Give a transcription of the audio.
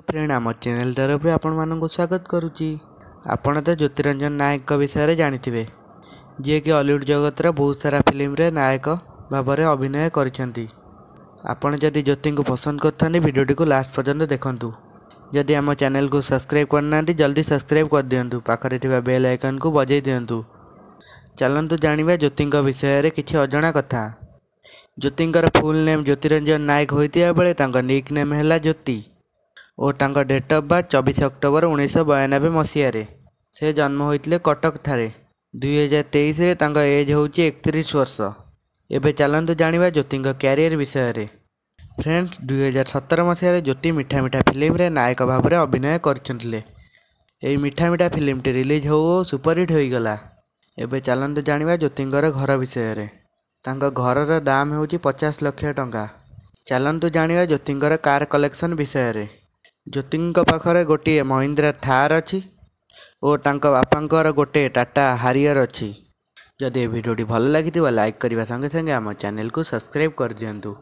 friend आम चेल तरफ आपको स्वागत करुच्ची आपण तो ज्योतिरंजन नायक विषय जानते हैं जी कि अलीउड जगतर बहुत सारा रे नायक भाव में अभिनय करपी ज्योति को पसंद करीडियोटी को लास्ट पर्यटन देखु जदि आम चेल को सब्सक्राइब करना जल्दी सब्सक्राइब कर दिंतु पाखे बेल आइकन को बजाई दिंतु चलतु जाणी ज्योति विषय में किसी अजा कथा ज्योति फुल नेम ज्योतिरंजन नायक होता बेले निक नेम है ज्योति ଓ ତାଙ୍କ ଡେଟ୍ ଅଫ୍ ବାର୍ଥ ଚବିଶ ଅକ୍ଟୋବର ଉଣେଇଶହ ବୟାନବେ ମସିହାରେ ସେ ଜନ୍ମ ହୋଇଥିଲେ କଟକଠାରେ ଦୁଇହଜାର ତେଇଶରେ ତାଙ୍କ ଏଜ୍ ହେଉଛି ଏକତିରିଶ ବର୍ଷ ଏବେ ଚାଲନ୍ତୁ ଜାଣିବା ଜ୍ୟୋତିଙ୍କ କ୍ୟାରିୟର ବିଷୟରେ ଫ୍ରେଣ୍ଡସ୍ ଦୁଇହଜାର ସତର ମସିହାରେ ଜ୍ୟୋତି ମିଠା ମିଠା ଫିଲ୍ମରେ ନାୟକ ଭାବରେ ଅଭିନୟ କରିଥିଲେ ଏହି ମିଠା ମିଠା ଫିଲ୍ମଟି ରିଲିଜ୍ ହେଉ ହେଉ ସୁପରହିଟ୍ ହୋଇଗଲା ଏବେ ଚାଲନ୍ତୁ ଜାଣିବା ଜ୍ୟୋତିଙ୍କର ଘର ବିଷୟରେ ତାଙ୍କ ଘରର ଦାମ୍ ହେଉଛି ପଚାଶ ଲକ୍ଷ ଟଙ୍କା ଚାଲନ୍ତୁ ଜାଣିବା ଜ୍ୟୋତିଙ୍କର କାର୍ କଲେକ୍ସନ୍ ବିଷୟରେ ଜ୍ୟୋତିଙ୍କ ପାଖରେ ଗୋଟିଏ ମହିନ୍ଦ୍ରା ଥାର୍ ଅଛି ଓ ତାଙ୍କ ବାପାଙ୍କର ଗୋଟିଏ ଟାଟା ହାରିଅର୍ ଅଛି ଯଦି ଏ ଭିଡ଼ିଓଟି ଭଲ ଲାଗିଥିବ ଲାଇକ୍ କରିବା ସଙ୍ଗେ ସଙ୍ଗେ ଆମ ଚ୍ୟାନେଲକୁ ସବସ୍କ୍ରାଇବ୍ କରିଦିଅନ୍ତୁ